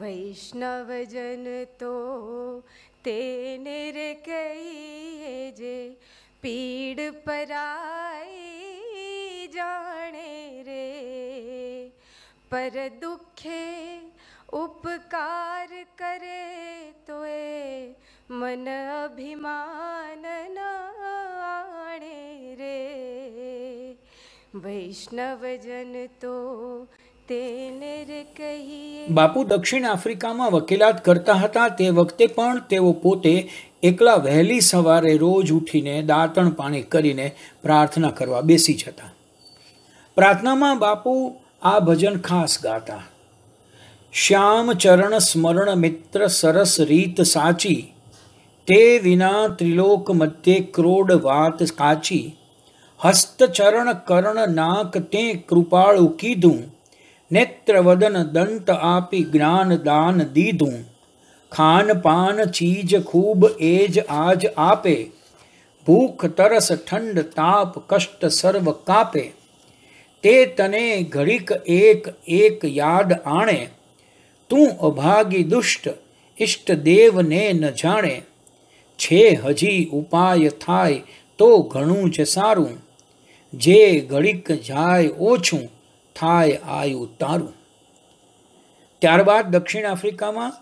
वैष्णव जन तो तेने रे कहिए जे पीड़ पराई जाने रे पर दुखे उपकार करे तो ए मन अभिमान न आणे रे वैष्णवजन तो બાપુ દક્ષિણ આફ્રિકામાં વકીલાત કરતા હતા તે વખતે પણ તેઓ પોતે એકલા વહેલી સવારે રોજ ઉઠીને દાંતણ પાણી કરીને પ્રાર્થના કરવા બેસી જતા પ્રાર્થનામાં બાપુ આ ભજન ખાસ ગાતા શ્યામ ચરણ સ્મરણ મિત્ર સરસ રીત સાચી તે વિના ત્રિલોક મધ્યે ક્રોડ વાત કાચી હસ્તચરણ કરણ નાક તે કૃપાળું કીધું નેત્રવદન દંત આપી જ્ઞાન દાન દીધું ખાન પાન ચીજ ખૂબ એજ આજ આપે ભૂખ તરસ ઠંડ તાપ કષ્ટ સર્વ કાપે તે તને ઘડીક એક એક યાદ આણે તું અભાગી દુષ્ટ ઇષ્ટ દેવને ન જાણે છે હજી ઉપાય થાય તો ઘણું જ સારું જે ઘડીક જાય ઓછું થાય આયું તારું ત્યારબાદ દક્ષિણ આફ્રિકામાં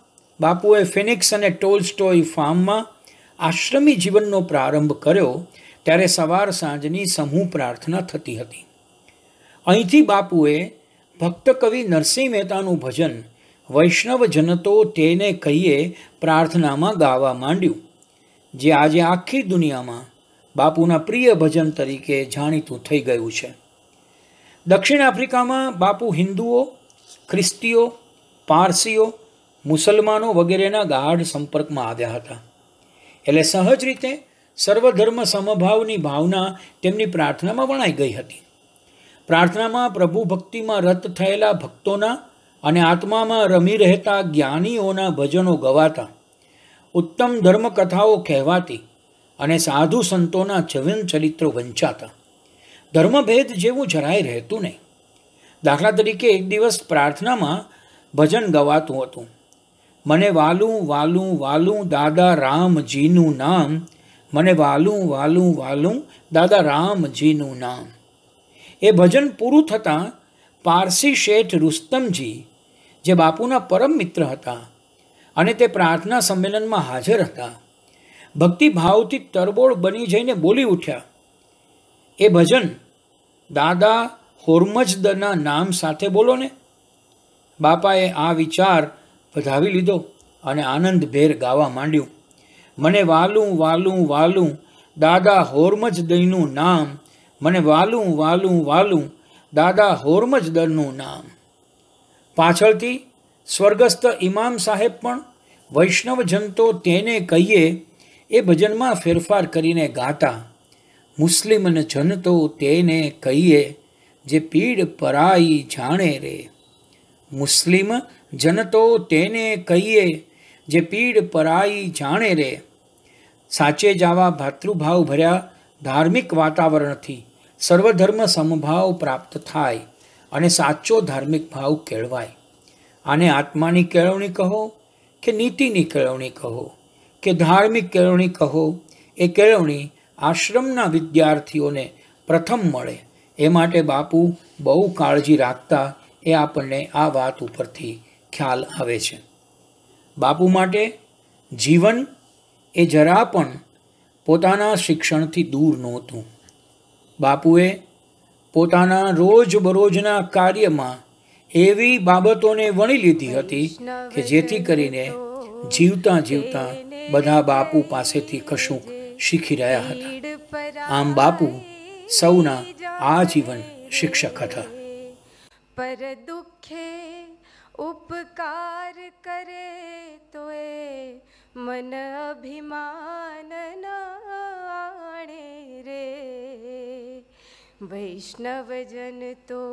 બાપુએ ફિનિક્સ અને ટોલસ્ટોય ફાર્મમાં આશ્રમી જીવનનો પ્રારંભ કર્યો ત્યારે સવાર સાંજની સમૂહ પ્રાર્થના થતી હતી અહીંથી બાપુએ ભક્તકવિ નરસિંહ મહેતાનું ભજન વૈષ્ણવ જનતો તેને કહીએ પ્રાર્થનામાં ગાવા માંડ્યું જે આજે આખી દુનિયામાં બાપુના પ્રિય ભજન તરીકે જાણીતું થઈ ગયું છે દક્ષિણ આફ્રિકામાં બાપુ હિન્દુઓ ખ્રિસ્તીઓ પારસીઓ મુસલમાનો વગેરેના ગાઢ સંપર્કમાં આવ્યા હતા એટલે સહજ રીતે સર્વધર્મ સમભાવની ભાવના તેમની પ્રાર્થનામાં વણાઈ ગઈ હતી પ્રાર્થનામાં પ્રભુ ભક્તિમાં રત થયેલા ભક્તોના અને આત્મામાં રમી રહેતા જ્ઞાનીઓના ભજનો ગવાતા ઉત્તમ ધર્મકથાઓ કહેવાતી અને સાધુ સંતોના જવન ચરિત્રો વંચાતા ધર્મભેદ જેવું જરાય રહેતું નહીં દાખલા તરીકે એક દિવસ પ્રાર્થનામાં ભજન ગવાતું હતું મને વાલું વાલું વાલું દાદા રામજીનું નામ મને વાલું વાલું વાલું દાદા રામજીનું નામ એ ભજન પૂરું થતાં પારસી શેઠ રુસ્તમજી જે બાપુના પરમ મિત્ર હતા અને તે પ્રાર્થના સંમેલનમાં હાજર હતા ભક્તિભાવથી તરબોળ બની જઈને બોલી ઉઠ્યા એ ભજન દાદા હોર્મજદના નામ સાથે બોલો ને બાપાએ આ વિચાર વધાવી લીધો અને આનંદભેર ગાવા માંડ્યું મને વાલું વાલું વાલું દાદા હોર્મજ દઈનું નામ મને વાલું વાલું વાલું દાદા હોર્મજ દરનું નામ પાછળથી સ્વર્ગસ્થ ઇમામ સાહેબ પણ વૈષ્ણવ તો તેને કહીએ એ ભજનમાં ફેરફાર કરીને ગાતા મુસ્લિમન જનતો તેને કહીએ જે પીડ પરાઈ જાણે રે મુસ્લિમ જનતો તેને કહીએ જે પીડ પરાઈ જાણે રે સાચે જાવા ભાતૃભાવ ભર્યા ધાર્મિક વાતાવરણથી સર્વધર્મ સમભાવ પ્રાપ્ત થાય અને સાચો ધાર્મિક ભાવ કેળવાય આને આત્માની કેળવણી કહો કે નીતિની કેળવણી કહો કે ધાર્મિક કેળવણી કહો એ કેળવણી આશ્રમના વિદ્યાર્થીઓને પ્રથમ મળે એ માટે બાપુ બહુ કાળજી રાખતા એ આપણને આ વાત ઉપરથી ખ્યાલ આવે છે બાપુ માટે જીવન એ જરા પણ પોતાના શિક્ષણથી દૂર નહોતું બાપુએ પોતાના રોજબરોજના કાર્યમાં એવી બાબતોને વણી લીધી હતી કે જેથી કરીને જીવતા જીવતા બધા બાપુ પાસેથી કશુંક શીખી રહ્યા હતા આમ બાપુ સૌના આજીવન શિક્ષક હતા પર દુઃખે ઉપકાર કરે તો એ મન અભિમાન આણે રે વૈષ્ણવજન તો